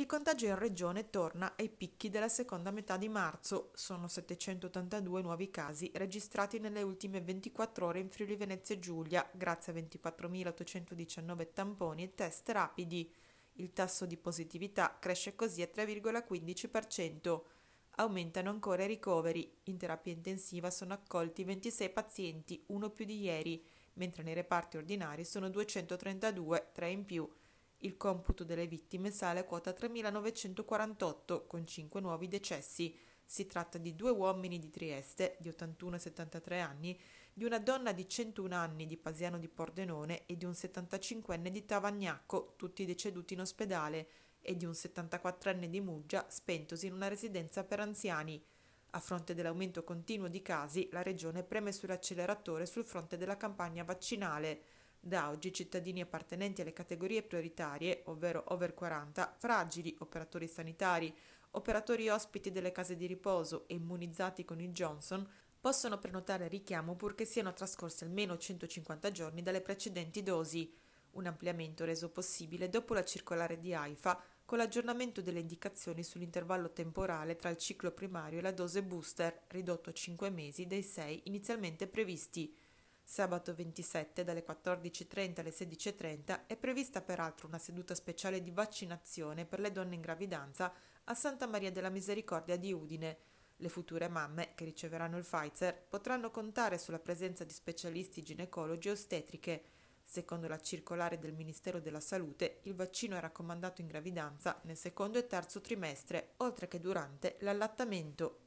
Il contagio in regione torna ai picchi della seconda metà di marzo. Sono 782 nuovi casi registrati nelle ultime 24 ore in Friuli Venezia Giulia, grazie a 24.819 tamponi e test rapidi. Il tasso di positività cresce così al 3,15%. Aumentano ancora i ricoveri. In terapia intensiva sono accolti 26 pazienti, uno più di ieri, mentre nei reparti ordinari sono 232, tre in più. Il computo delle vittime sale a quota 3.948 con 5 nuovi decessi. Si tratta di due uomini di Trieste di 81 e 73 anni, di una donna di 101 anni di Pasiano di Pordenone e di un 75enne di Tavagnacco, tutti deceduti in ospedale, e di un 74enne di Muggia spentosi in una residenza per anziani. A fronte dell'aumento continuo di casi, la Regione preme sull'acceleratore sul fronte della campagna vaccinale. Da oggi cittadini appartenenti alle categorie prioritarie, ovvero over 40, fragili, operatori sanitari, operatori ospiti delle case di riposo e immunizzati con il Johnson possono prenotare richiamo purché siano trascorsi almeno 150 giorni dalle precedenti dosi, un ampliamento reso possibile dopo la circolare di AIFA con l'aggiornamento delle indicazioni sull'intervallo temporale tra il ciclo primario e la dose booster, ridotto a 5 mesi dai 6 inizialmente previsti. Sabato 27 dalle 14.30 alle 16.30 è prevista peraltro una seduta speciale di vaccinazione per le donne in gravidanza a Santa Maria della Misericordia di Udine. Le future mamme che riceveranno il Pfizer potranno contare sulla presenza di specialisti ginecologi e ostetriche. Secondo la circolare del Ministero della Salute, il vaccino è raccomandato in gravidanza nel secondo e terzo trimestre, oltre che durante l'allattamento